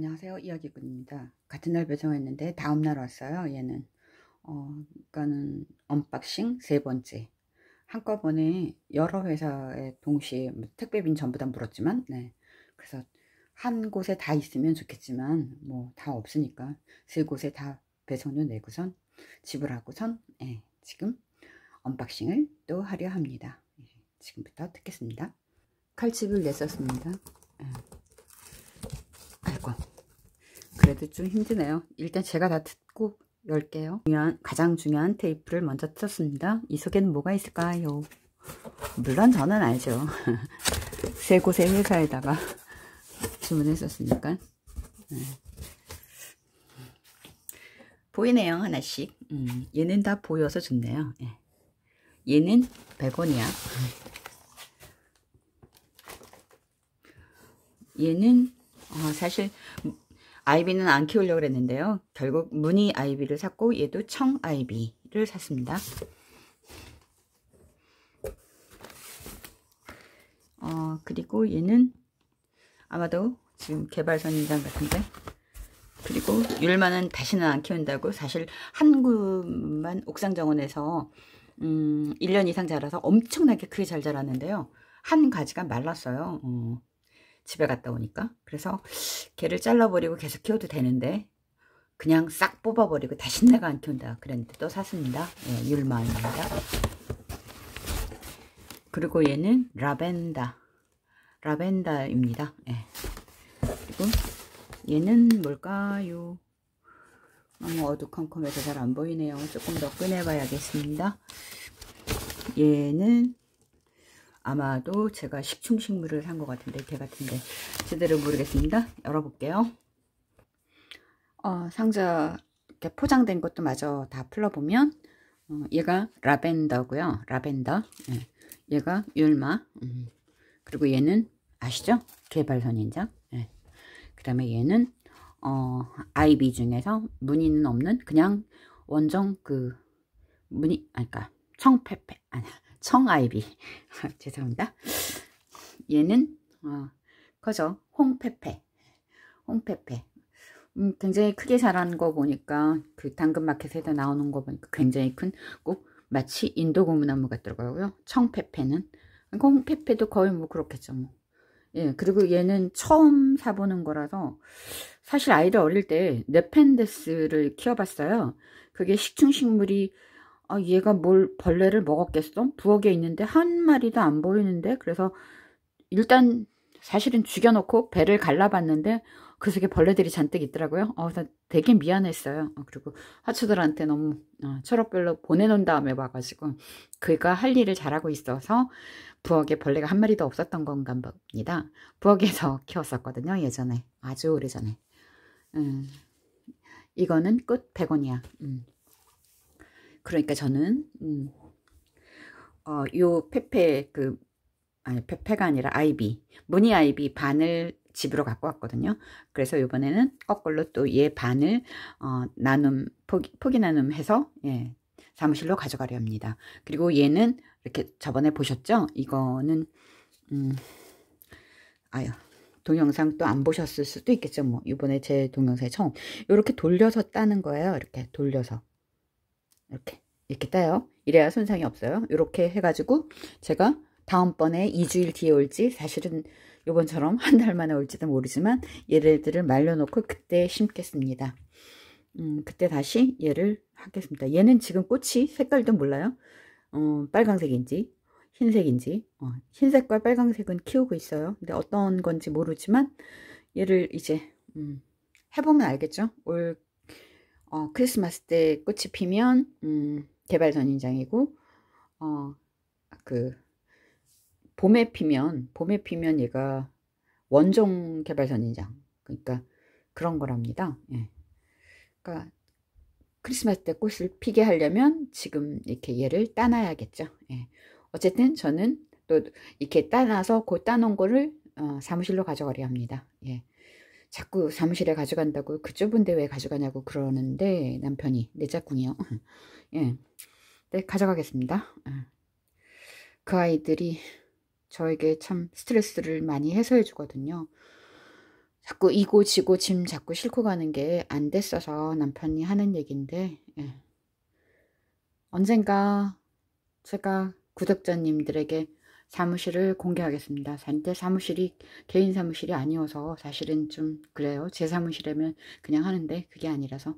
안녕하세요 이야기꾼입니다 같은 날 배송했는데 다음날 왔어요 얘는 어그러는 언박싱 세 번째 한꺼번에 여러 회사에 동시에 뭐 택배비는 전부 다 물었지만 네 그래서 한 곳에 다 있으면 좋겠지만 뭐 다 없으니까 세 곳에 다 배송료 내고선 지불하고선 네, 예, 지금 언박싱을 또 하려 합니다 예, 지금부터 듣겠습니다 칼집을 냈었습니다 네. 아이고 그래도 좀 힘드네요. 일단 제가 다 듣고 열게요. 중요한, 가장 중요한 테이프를 먼저 틀었습니다. 이 속에는 뭐가 있을까요? 물론 저는 알죠. 세 곳의 회사에다가 주문했었으니까. 네. 보이네요. 하나씩. 음, 얘는 다 보여서 좋네요. 예. 얘는 100원이야. 얘는 어, 사실 아이비는 안 키우려고 그랬는데요. 결국 무늬 아이비를 샀고 얘도 청 아이비를 샀습니다. 어, 그리고 얘는 아마도 지금 개발선인장 같은데 그리고 율마는 다시는 안 키운다고 사실 한 그만 옥상정원에서 음, 1년 이상 자라서 엄청나게 크게 잘 자랐는데요. 한 가지가 말랐어요. 어. 집에 갔다 오니까. 그래서 개를 잘라버리고 계속 키워도 되는데 그냥 싹 뽑아버리고 다시 내가 안 키운다. 그랬는데 또 샀습니다. 예, 율마입니다. 그리고 얘는 라벤다라벤다입니다 예. 그리고 얘는 뭘까요? 너무 어두컴컴해서 잘 안 보이네요. 조금 더 꺼내봐야겠습니다. 얘는 아마도 제가 식충식물을 산 것 같은데 개 같은데 제대로 모르겠습니다. 열어볼게요. 어, 상자 이렇게 포장된 것도 마저 다 풀어보면 어, 얘가 라벤더고요. 라벤더. 예. 얘가 율마. 음. 그리고 얘는 아시죠? 개발선인장. 예. 그 다음에 얘는 어, 아이비 중에서 무늬는 없는 그냥 원정 그 무늬 아니 그러니까 청페페 아니 청아이비 죄송합니다 얘는 어, 커져 홍페페 홍페페 음, 굉장히 크게 자란 거 보니까 그 당근마켓에서 나오는 거 보니까 굉장히 큰 꼭 마치 인도 고무나무 같더라고요 청페페는 그러니까 홍페페도 거의 뭐 그렇겠죠 뭐. 예, 그리고 얘는 처음 사보는 거라서 사실 아이를 어릴 때 네펜데스를 키워봤어요. 그게 식충식물이 아, 얘가 뭘 벌레를 먹었겠어? 부엌에 있는데 한 마리도 안 보이는데 그래서 일단 사실은 죽여놓고 배를 갈라봤는데 그 속에 벌레들이 잔뜩 있더라고요. 어, 나 되게 미안했어요. 어, 그리고 하초들한테 너무 어, 철업별로 보내놓은 다음에 와가지고 그가 할 일을 잘하고 있어서 부엌에 벌레가 한 마리도 없었던 건가 봅니다. 부엌에서 키웠었거든요. 예전에 아주 오래전에. 음, 이거는 끝 100원이야. 음. 그러니까 저는 음, 어, 요 페페 그 아니 페페가 아니라 아이비 무늬 아이비 반을 집으로 갖고 왔거든요. 그래서 이번에는 거꾸로 또 얘 반을 어, 나눔 포기, 포기 나눔해서 예, 사무실로 가져가려 합니다. 그리고 얘는 이렇게 저번에 보셨죠? 이거는 음, 아유 동영상 또 안 보셨을 수도 있겠죠. 뭐 이번에 제 동영상에 처음 이렇게 돌려서 따는 거예요. 이렇게 돌려서 이렇게 이렇게 따요. 이래야 손상이 없어요. 이렇게 해가지고 제가 다음번에 2주일 뒤에 올지 사실은 요번처럼 한 달 만에 올지도 모르지만 얘네들을 말려놓고 그때 심겠습니다. 음, 그때 다시 얘를 하겠습니다. 얘는 지금 꽃이 색깔도 몰라요. 어, 빨강색인지 흰색인지 어, 흰색과 빨강색은 키우고 있어요. 근데 어떤 건지 모르지만 얘를 이제 음, 해보면 알겠죠? 올 어, 크리스마스 때 꽃이 피면 음, 개발 전인장이고 어, 그 봄에 피면 봄에 피면 얘가 원종 개발 전인장 그러니까 그런 거랍니다. 예. 그러니까 크리스마스 때 꽃을 피게 하려면 지금 이렇게 얘를 따놔야겠죠. 예. 어쨌든 저는 또 이렇게 따놔서 곧 따놓은 거를 어, 사무실로 가져가려 합니다. 예. 자꾸 사무실에 가져간다고 그 좁은데 왜 가져가냐고 그러는데 남편이 내 짝꿍이요. 예, 네 가져가겠습니다. 예. 그 아이들이 저에게 참 스트레스를 많이 해소해 주거든요. 자꾸 이고 지고 짐 자꾸 싣고 가는 게 안 됐어서 남편이 하는 얘기인데 예. 언젠가 제가 구독자님들에게 사무실을 공개하겠습니다. 산때 사무실이 개인 사무실이 아니어서 사실은 좀 그래요. 제 사무실이면 그냥 하는데 그게 아니라서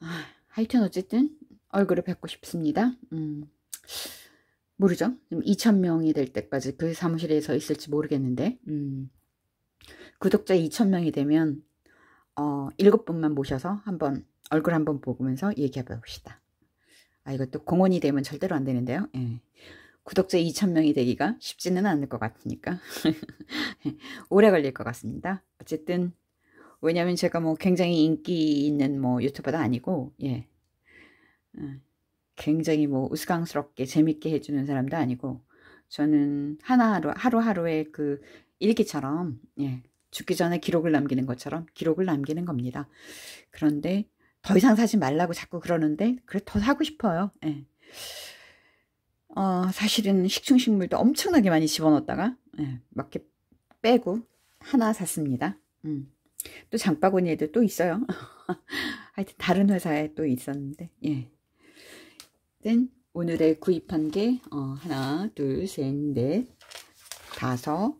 아, 하여튼 어쨌든 얼굴을 뵙고 싶습니다. 음, 모르죠. 2,000명이 될 때까지 그 사무실에서 있을지 모르겠는데 음, 구독자 2,000명이 되면 어, 7분만 모셔서 한번 얼굴 한번 보면서 얘기해 봅시다. 아, 이것도 공원이 되면 절대로 안 되는데요. 예. 구독자 2,000명이 되기가 쉽지는 않을 것 같으니까 오래 걸릴 것 같습니다. 어쨌든 왜냐면 제가 뭐 굉장히 인기 있는 뭐 유튜버도 아니고 예 어, 굉장히 뭐 우스꽝스럽게 재밌게 해주는 사람도 아니고 저는 하나하루 하루하루의 그 일기처럼 예 죽기 전에 기록을 남기는 것처럼 기록을 남기는 겁니다. 그런데 더 이상 사지 말라고 자꾸 그러는데 그래 더 사고 싶어요. 예. 어, 사실은 식충식물도 엄청나게 많이 집어넣었다가 예, 몇개 빼고 하나 샀습니다. 음. 또 장바구니에도 또 있어요. 하여튼 다른 회사에 또 있었는데 예. 오늘에 구입한 게 어, 하나, 둘, 셋, 넷, 다섯,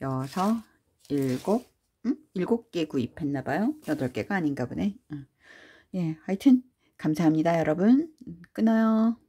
여섯, 일곱, 응? 음? 일곱 개 구입했나봐요. 여덟 개가 아닌가 보네. 음. 예, 하여튼 감사합니다, 여러분. 음, 끊어요.